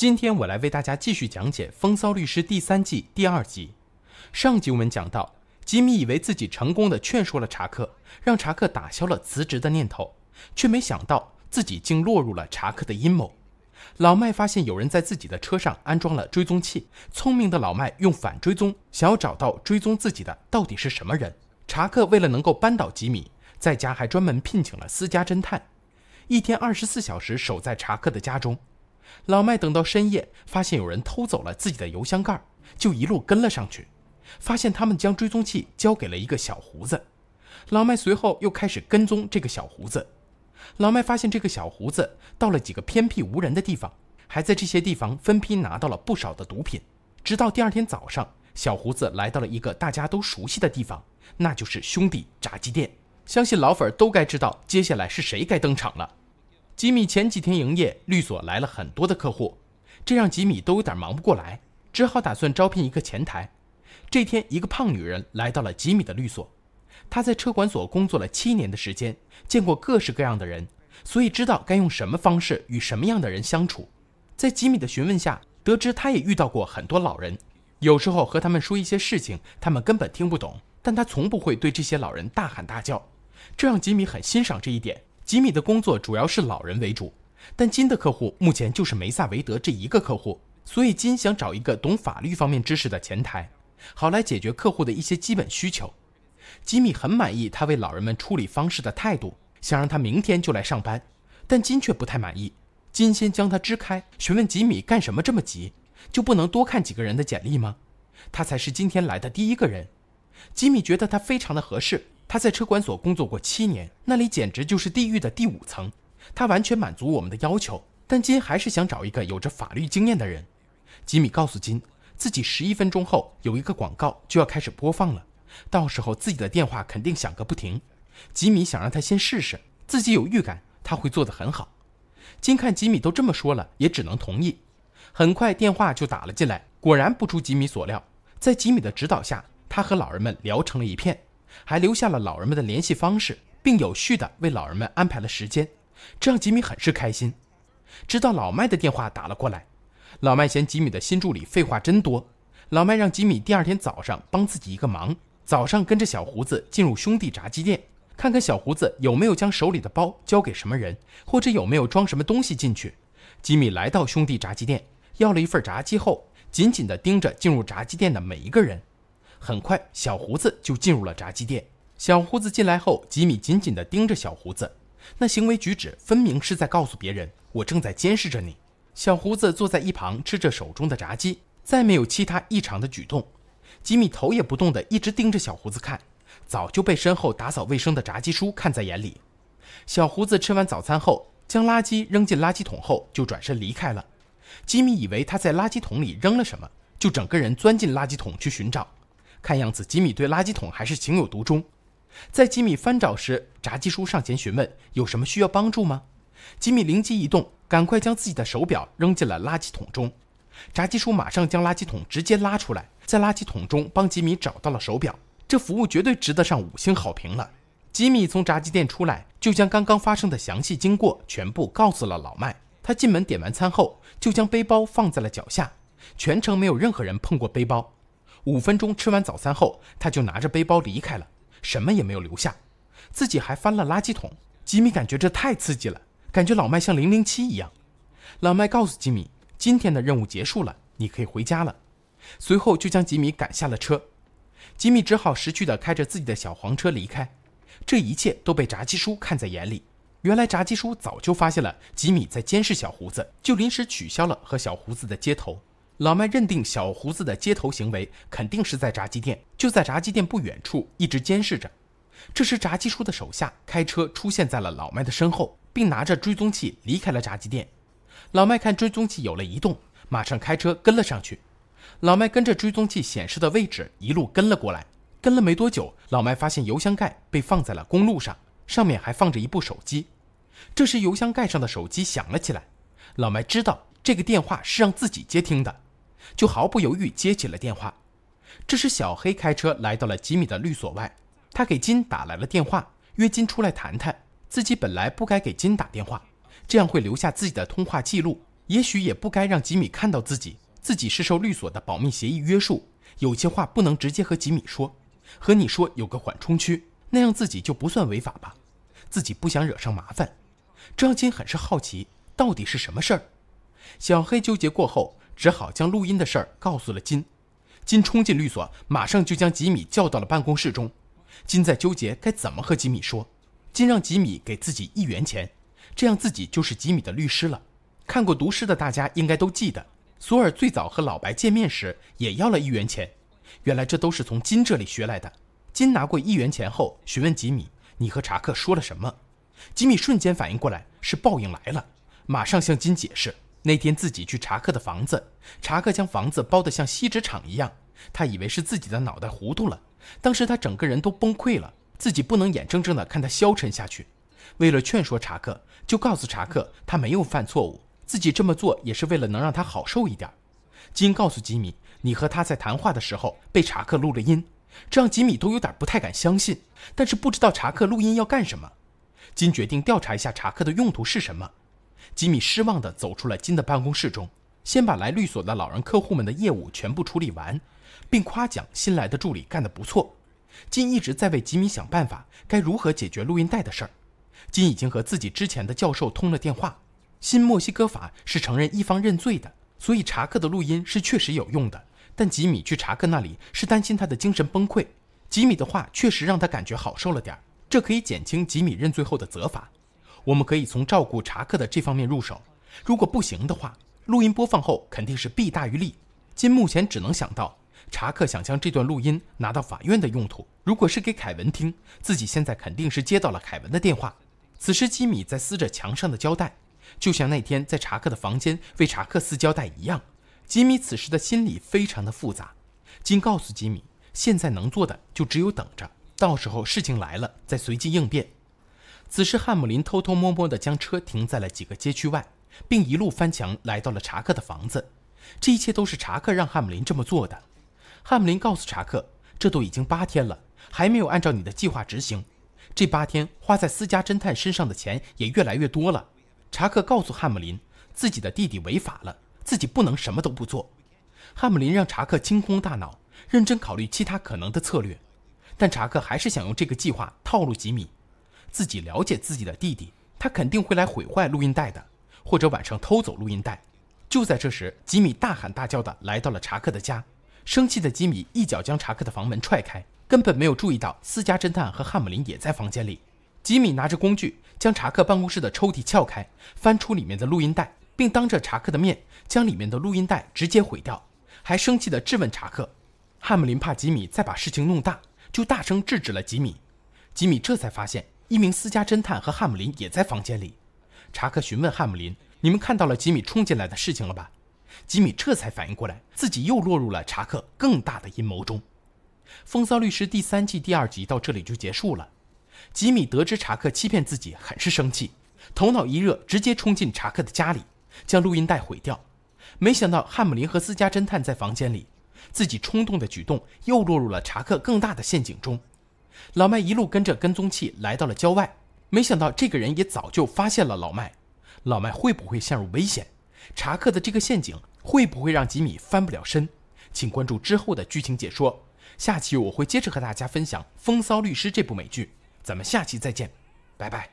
今天我来为大家继续讲解《风骚律师》第三季第二集。上集我们讲到，吉米以为自己成功的劝说了查克，让查克打消了辞职的念头，却没想到自己竟落入了查克的阴谋。老麦发现有人在自己的车上安装了追踪器，聪明的老麦用反追踪，想要找到追踪自己的到底是什么人。查克为了能够扳倒吉米，在家还专门聘请了私家侦探，一天二十四小时守在查克的家中。老麦等到深夜，发现有人偷走了自己的油箱盖，就一路跟了上去，发现他们将追踪器交给了一个小胡子。老麦随后又开始跟踪这个小胡子。老麦发现这个小胡子到了几个偏僻无人的地方，还在这些地方分批拿到了不少的毒品。直到第二天早上，小胡子来到了一个大家都熟悉的地方，那就是兄弟炸鸡店。相信老粉儿都该知道，接下来是谁该登场了。吉米前几天营业，律所来了很多的客户，这让吉米都有点忙不过来，只好打算招聘一个前台。这天，一个胖女人来到了吉米的律所。她在车管所工作了七年的时间，见过各式各样的人，所以知道该用什么方式与什么样的人相处。在吉米的询问下，得知他也遇到过很多老人，有时候和他们说一些事情，他们根本听不懂，但他从不会对这些老人大喊大叫，这让吉米很欣赏这一点。吉米的工作主要是老人为主，但金的客户目前就是梅萨维德这一个客户，所以金想找一个懂法律方面知识的前台，好来解决客户的一些基本需求。吉米很满意他为老人们处理方式的态度，想让他明天就来上班，但金却不太满意。金先将他支开，询问吉米干什么这么急，就不能多看几个人的简历吗？他才是今天来的第一个人。吉米觉得他非常的合适。他在车管所工作过七年，那里简直就是地狱的第五层。他完全满足我们的要求，但金还是想找一个有着法律经验的人。吉米告诉金，自己十一分钟后有一个广告就要开始播放了，到时候自己的电话肯定响个不停。吉米想让他先试试，自己有预感他会做得很好。金看吉米都这么说了，也只能同意。很快电话就打了进来，果然不出吉米所料，在吉米的指导下，他和老人们聊成了一片。还留下了老人们的联系方式，并有序的为老人们安排了时间，这让吉米很是开心。直到老麦的电话打了过来，老麦嫌吉米的新助理废话真多，老麦让吉米第二天早上帮自己一个忙，早上跟着小胡子进入兄弟炸鸡店，看看小胡子有没有将手里的包交给什么人，或者有没有装什么东西进去。吉米来到兄弟炸鸡店，要了一份炸鸡后，紧紧的盯着进入炸鸡店的每一个人。很快，小胡子就进入了炸鸡店。小胡子进来后，吉米紧紧地盯着小胡子，那行为举止分明是在告诉别人：“我正在监视着你。”小胡子坐在一旁吃着手中的炸鸡，再没有其他异常的举动。吉米头也不动地一直盯着小胡子看，早就被身后打扫卫生的炸鸡叔看在眼里。小胡子吃完早餐后，将垃圾扔进垃圾桶后就转身离开了。吉米以为他在垃圾桶里扔了什么，就整个人钻进垃圾桶去寻找。看样子，吉米对垃圾桶还是情有独钟。在吉米翻找时，炸鸡叔上前询问：“有什么需要帮助吗？”吉米灵机一动，赶快将自己的手表扔进了垃圾桶中。炸鸡叔马上将垃圾桶直接拉出来，在垃圾桶中帮吉米找到了手表。这服务绝对值得上五星好评了。吉米从炸鸡店出来，就将刚刚发生的详细经过全部告诉了老麦。他进门点完餐后，就将背包放在了脚下，全程没有任何人碰过背包。五分钟吃完早餐后，他就拿着背包离开了，什么也没有留下，自己还翻了垃圾桶。吉米感觉这太刺激了，感觉老麦像零零七一样。老麦告诉吉米，今天的任务结束了，你可以回家了。随后就将吉米赶下了车，吉米只好识趣的开着自己的小黄车离开。这一切都被炸鸡叔看在眼里。原来炸鸡叔早就发现了吉米在监视小胡子，就临时取消了和小胡子的接头。老麦认定小胡子的街头行为肯定是在炸鸡店，就在炸鸡店不远处一直监视着。这时，炸鸡叔的手下开车出现在了老麦的身后，并拿着追踪器离开了炸鸡店。老麦看追踪器有了移动，马上开车跟了上去。老麦跟着追踪器显示的位置一路跟了过来。跟了没多久，老麦发现油箱盖被放在了公路上，上面还放着一部手机。这时，油箱盖上的手机响了起来。老麦知道这个电话是让自己接听的。就毫不犹豫接起了电话。这时，小黑开车来到了吉米的律所外，他给金打来了电话，约金出来谈谈。自己本来不该给金打电话，这样会留下自己的通话记录。也许也不该让吉米看到自己。自己是受律所的保密协议约束，有些话不能直接和吉米说，和你说有个缓冲区，那样自己就不算违法吧。自己不想惹上麻烦。这让金很是好奇，到底是什么事儿？小黑纠结过后。只好将录音的事儿告诉了金。金冲进律所，马上就将吉米叫到了办公室中。金在纠结该怎么和吉米说。金让吉米给自己一元钱，这样自己就是吉米的律师了。看过《毒师》的大家应该都记得，索尔最早和老白见面时也要了一元钱。原来这都是从金这里学来的。金拿过一元钱后，询问吉米：“你和查克说了什么？”吉米瞬间反应过来，是报应来了，马上向金解释。那天自己去查克的房子，查克将房子包得像锡纸厂一样，他以为是自己的脑袋糊涂了。当时他整个人都崩溃了，自己不能眼睁睁的看他消沉下去。为了劝说查克，就告诉查克他没有犯错误，自己这么做也是为了能让他好受一点。金告诉吉米，你和他在谈话的时候被查克录了音，这让吉米都有点不太敢相信，但是不知道查克录音要干什么。金决定调查一下查克的用途是什么。吉米失望地走出了金的办公室中，先把来律所的老人客户们的业务全部处理完，并夸奖新来的助理干得不错。金一直在为吉米想办法，该如何解决录音带的事儿。金已经和自己之前的教授通了电话，新墨西哥法是承认一方认罪的，所以查克的录音是确实有用的。但吉米去查克那里是担心他的精神崩溃。吉米的话确实让他感觉好受了点儿，这可以减轻吉米认罪后的责罚。我们可以从照顾查克的这方面入手，如果不行的话，录音播放后肯定是弊大于利。金目前只能想到查克想将这段录音拿到法院的用途。如果是给凯文听，自己现在肯定是接到了凯文的电话。此时，吉米在撕着墙上的胶带，就像那天在查克的房间为查克撕胶带一样。吉米此时的心理非常的复杂。金告诉吉米，现在能做的就只有等着，到时候事情来了再随机应变。此时，汉姆林偷偷摸摸地将车停在了几个街区外，并一路翻墙来到了查克的房子。这一切都是查克让汉姆林这么做的。汉姆林告诉查克：“这都已经八天了，还没有按照你的计划执行。这八天花在私家侦探身上的钱也越来越多了。”查克告诉汉姆林：“自己的弟弟违法了，自己不能什么都不做。”汉姆林让查克清空大脑，认真考虑其他可能的策略。但查克还是想用这个计划套路吉米。自己了解自己的弟弟，他肯定会来毁坏录音带的，或者晚上偷走录音带。就在这时，吉米大喊大叫的来到了查克的家，生气的吉米一脚将查克的房门踹开，根本没有注意到私家侦探和汉姆林也在房间里。吉米拿着工具将查克办公室的抽屉撬开，翻出里面的录音带，并当着查克的面将里面的录音带直接毁掉，还生气地质问查克。汉姆林怕吉米再把事情弄大，就大声制止了吉米。吉米这才发现。一名私家侦探和汉姆林也在房间里。查克询问汉姆林：“你们看到了吉米冲进来的事情了吧？”吉米这才反应过来，自己又落入了查克更大的阴谋中。《风骚律师》第三季第二集到这里就结束了。吉米得知查克欺骗自己，很是生气，头脑一热，直接冲进查克的家里，将录音带毁掉。没想到汉姆林和私家侦探在房间里，自己冲动的举动又落入了查克更大的陷阱中。老麦一路跟着跟踪器来到了郊外，没想到这个人也早就发现了老麦。老麦会不会陷入危险？查克的这个陷阱会不会让吉米翻不了身？请关注之后的剧情解说。下期我会接着和大家分享《风骚律师》这部美剧，咱们下期再见，拜拜。